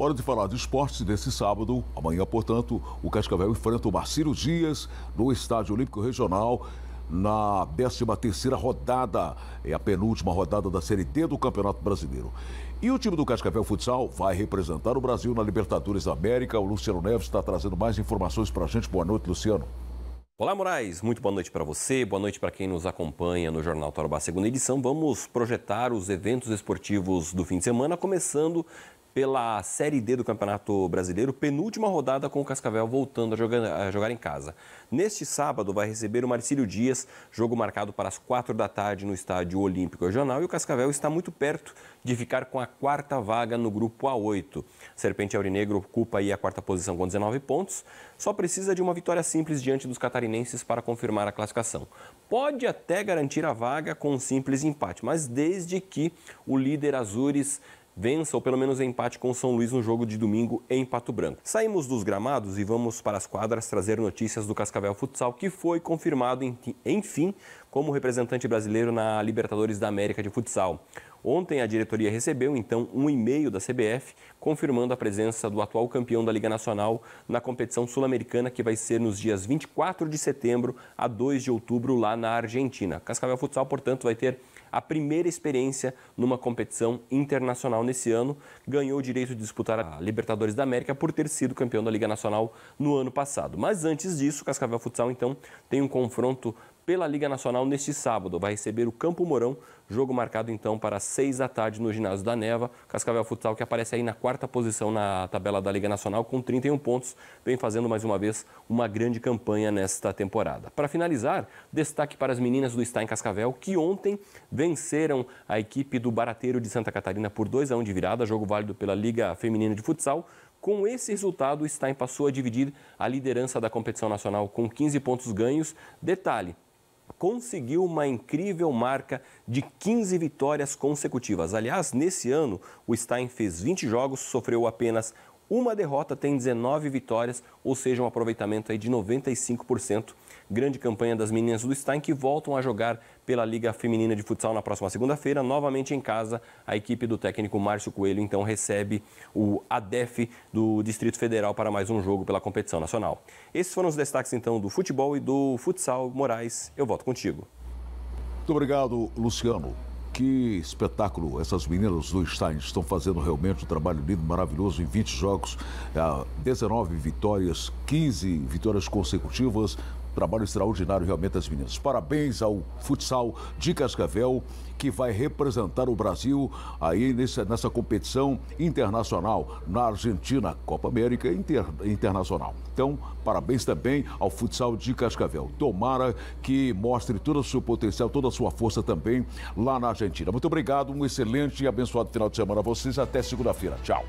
Hora de falar de esportes desse sábado. Amanhã, portanto, o Cascavel enfrenta o Marcílio Dias no Estádio Olímpico Regional na 13 terceira rodada, é a penúltima rodada da Série D do Campeonato Brasileiro. E o time do Cascavel Futsal vai representar o Brasil na Libertadores da América. O Luciano Neves está trazendo mais informações para a gente. Boa noite, Luciano. Olá, Moraes. Muito boa noite para você. Boa noite para quem nos acompanha no Jornal Tarobá, segunda edição. Vamos projetar os eventos esportivos do fim de semana, começando pela Série D do Campeonato Brasileiro, penúltima rodada com o Cascavel voltando a jogar, a jogar em casa. Neste sábado vai receber o Marcílio Dias, jogo marcado para as quatro da tarde no Estádio Olímpico Regional e o Cascavel está muito perto de ficar com a quarta vaga no grupo A8. Serpente Aurinegro ocupa aí a quarta posição com 19 pontos, só precisa de uma vitória simples diante dos catarinenses para confirmar a classificação. Pode até garantir a vaga com um simples empate, mas desde que o líder Azures vença ou pelo menos empate com o São Luís no jogo de domingo em Pato Branco. Saímos dos gramados e vamos para as quadras trazer notícias do Cascavel Futsal, que foi confirmado, enfim, como representante brasileiro na Libertadores da América de Futsal. Ontem, a diretoria recebeu, então, um e-mail da CBF confirmando a presença do atual campeão da Liga Nacional na competição sul-americana, que vai ser nos dias 24 de setembro a 2 de outubro, lá na Argentina. Cascavel Futsal, portanto, vai ter a primeira experiência numa competição internacional nesse ano. Ganhou o direito de disputar a Libertadores da América por ter sido campeão da Liga Nacional no ano passado. Mas antes disso, Cascavel Futsal então tem um confronto pela Liga Nacional neste sábado. Vai receber o Campo Mourão, jogo marcado então para 6 da tarde no ginásio da Neva. Cascavel Futsal que aparece aí na quarta posição na tabela da Liga Nacional com 31 pontos, vem fazendo mais uma vez uma grande campanha nesta temporada. Para finalizar, destaque para as meninas do Stein Cascavel que ontem venceram a equipe do Barateiro de Santa Catarina por 2 a 1 de virada, jogo válido pela Liga Feminina de Futsal. Com esse resultado, o Stein passou a dividir a liderança da competição nacional com 15 pontos ganhos. Detalhe: conseguiu uma incrível marca de 15 vitórias consecutivas. Aliás, nesse ano, o Stein fez 20 jogos, sofreu apenas uma derrota, tem 19 vitórias, ou seja, um aproveitamento aí de 95%. Grande campanha das meninas do Stein que voltam a jogar pela Liga Feminina de Futsal na próxima segunda-feira, novamente em casa. A equipe do técnico Márcio Coelho então recebe o ADEF do Distrito Federal para mais um jogo pela competição nacional. Esses foram os destaques então do futebol e do futsal. Moraes, eu volto contigo. Muito obrigado, Luciano que espetáculo essas meninas do Stein estão fazendo realmente um trabalho lindo, maravilhoso, em 20 jogos, 19 eh, vitórias, 15 vitórias consecutivas, Trabalho extraordinário realmente das meninas. Parabéns ao futsal de Cascavel, que vai representar o Brasil aí nessa, nessa competição internacional na Argentina, Copa América inter, Internacional. Então, parabéns também ao futsal de Cascavel. Tomara que mostre todo o seu potencial, toda a sua força também lá na Argentina. Muito obrigado, um excelente e abençoado final de semana a vocês. Até segunda-feira. Tchau.